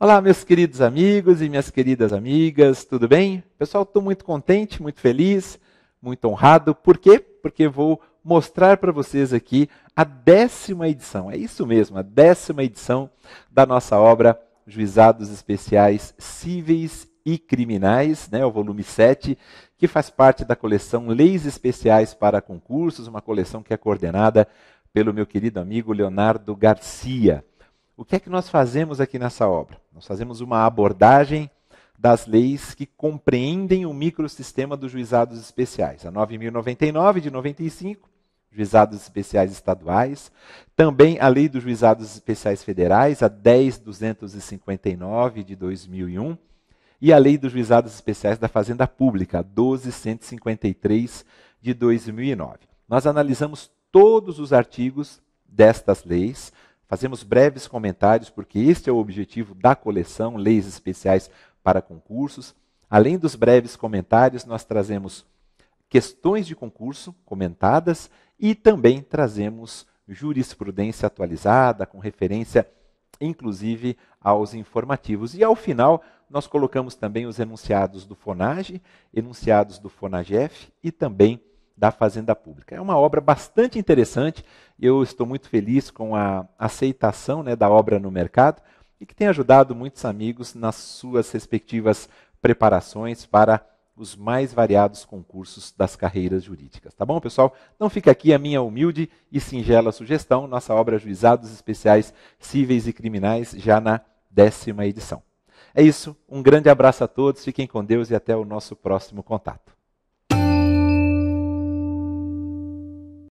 Olá, meus queridos amigos e minhas queridas amigas, tudo bem? Pessoal, estou muito contente, muito feliz, muito honrado. Por quê? Porque vou mostrar para vocês aqui a décima edição, é isso mesmo, a décima edição da nossa obra Juizados Especiais Cíveis e Criminais, né, o volume 7, que faz parte da coleção Leis Especiais para Concursos, uma coleção que é coordenada pelo meu querido amigo Leonardo Garcia. O que é que nós fazemos aqui nessa obra? Nós fazemos uma abordagem das leis que compreendem o microsistema dos juizados especiais. A 9099 de 95, juizados especiais estaduais, também a lei dos juizados especiais federais, a 10259 de 2001, e a lei dos juizados especiais da Fazenda Pública, a 12153 de 2009. Nós analisamos todos os artigos destas leis, Fazemos breves comentários, porque este é o objetivo da coleção Leis Especiais para Concursos. Além dos breves comentários, nós trazemos questões de concurso comentadas e também trazemos jurisprudência atualizada, com referência inclusive aos informativos. E ao final, nós colocamos também os enunciados do FONAGE, enunciados do FONAGEF e também da Fazenda Pública. É uma obra bastante interessante, eu estou muito feliz com a aceitação né, da obra no mercado e que tem ajudado muitos amigos nas suas respectivas preparações para os mais variados concursos das carreiras jurídicas. Tá bom, pessoal? Então fica aqui a minha humilde e singela sugestão, nossa obra é Juizados Especiais Cíveis e Criminais, já na décima edição. É isso, um grande abraço a todos, fiquem com Deus e até o nosso próximo contato.